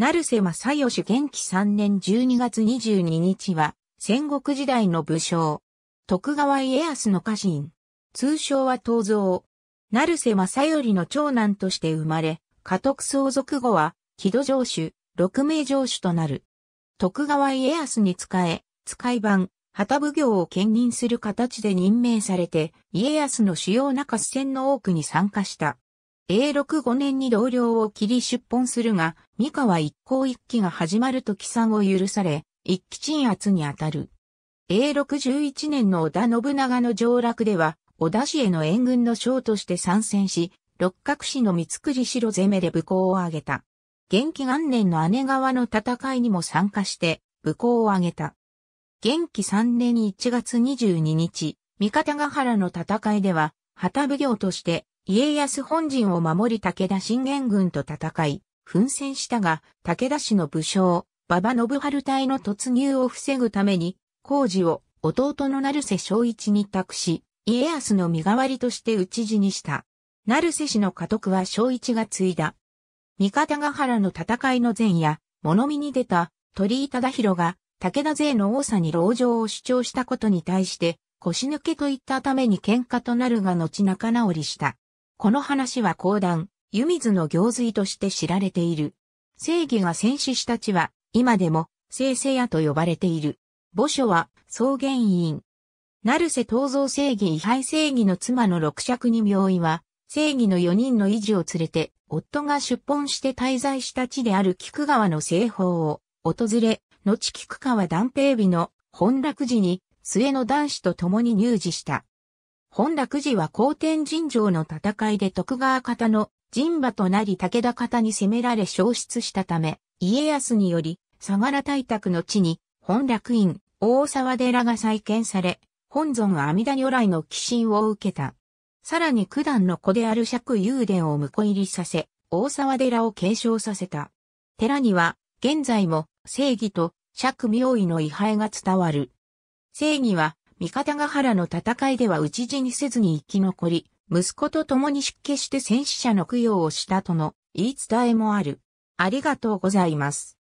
成瀬正義元気3年12月22日は、戦国時代の武将。徳川家康の家臣。通称は東蔵。成瀬正義の長男として生まれ、家督相続後は、木戸城主、六名城主となる。徳川家康に仕え、使い番、旗奉行を兼任する形で任命されて、家康の主要な合戦の多くに参加した。永禄5年に同僚を切り出奔するが、三河一向一揆が始まると帰参を許され、一揆鎮圧にあたる。a 十1年の織田信長の上落では、織田氏への援軍の将として参戦し、六角氏の三栗城攻めで武功を挙げた。元気元年の姉川の戦いにも参加して武功を挙げた。元気3年1月22日、三方ヶ原の戦いでは、旗奉行として家康本陣を守り武田信玄軍と戦い、奮戦したが、武田氏の武将、馬場信春隊の突入を防ぐために、工事を弟の成瀬正一に託し、家康の身代わりとして討ち死にした。成瀬氏の家督は正一が継いだ。三方ヶ原の戦いの前夜、物見に出た鳥居忠宏が武田勢の多さに牢城を主張したことに対して、腰抜けといったために喧嘩となるが後仲直りした。この話は講談、湯水の行水として知られている。正義が戦死したちは、今でも、聖聖屋と呼ばれている。墓所は、草原院。成瀬東蔵正義位牌正義の妻の六尺に病院は、正義の四人の維持を連れて、夫が出奔して滞在した地である菊川の西方を訪れ、後菊川断平日の本落寺に末の男子と共に入寺した。本楽寺は後天神城の戦いで徳川方の神馬となり武田方に攻められ消失したため、家康により、相良大宅の地に、本楽院、大沢寺が再建され、本尊阿弥陀如来の寄進を受けた。さらに九段の子である釈幽殿を婿入りさせ、大沢寺を継承させた。寺には、現在も、正義と釈明意の位牌が伝わる。正義は、三方ヶ原の戦いでは討ち死にせずに生き残り、息子と共に出家して戦死者の供養をしたとの言い伝えもある。ありがとうございます。